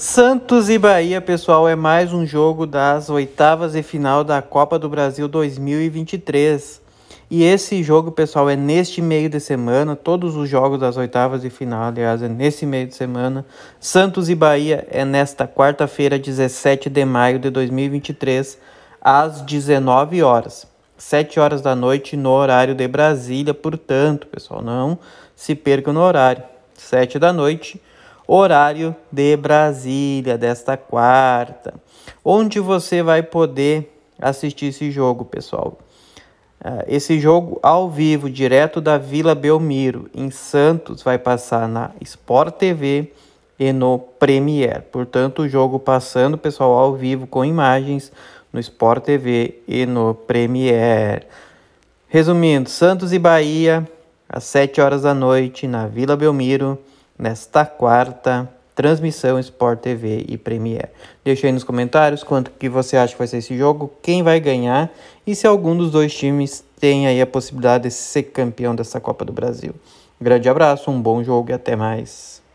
Santos e Bahia, pessoal, é mais um jogo das oitavas e final da Copa do Brasil 2023. E esse jogo, pessoal, é neste meio de semana. Todos os jogos das oitavas e final, aliás, é nesse meio de semana. Santos e Bahia é nesta quarta-feira, 17 de maio de 2023, às 19 horas. 7 horas da noite no horário de Brasília, portanto, pessoal, não se perca no horário. 7 da noite horário de Brasília, desta quarta. Onde você vai poder assistir esse jogo, pessoal? Ah, esse jogo ao vivo, direto da Vila Belmiro, em Santos, vai passar na Sport TV e no Premier. Portanto, o jogo passando, pessoal, ao vivo com imagens no Sport TV e no Premier. Resumindo, Santos e Bahia, às 7 horas da noite, na Vila Belmiro nesta quarta transmissão Sport TV e Premiere. Deixa aí nos comentários quanto que você acha que vai ser esse jogo, quem vai ganhar e se algum dos dois times tem aí a possibilidade de ser campeão dessa Copa do Brasil. grande abraço, um bom jogo e até mais.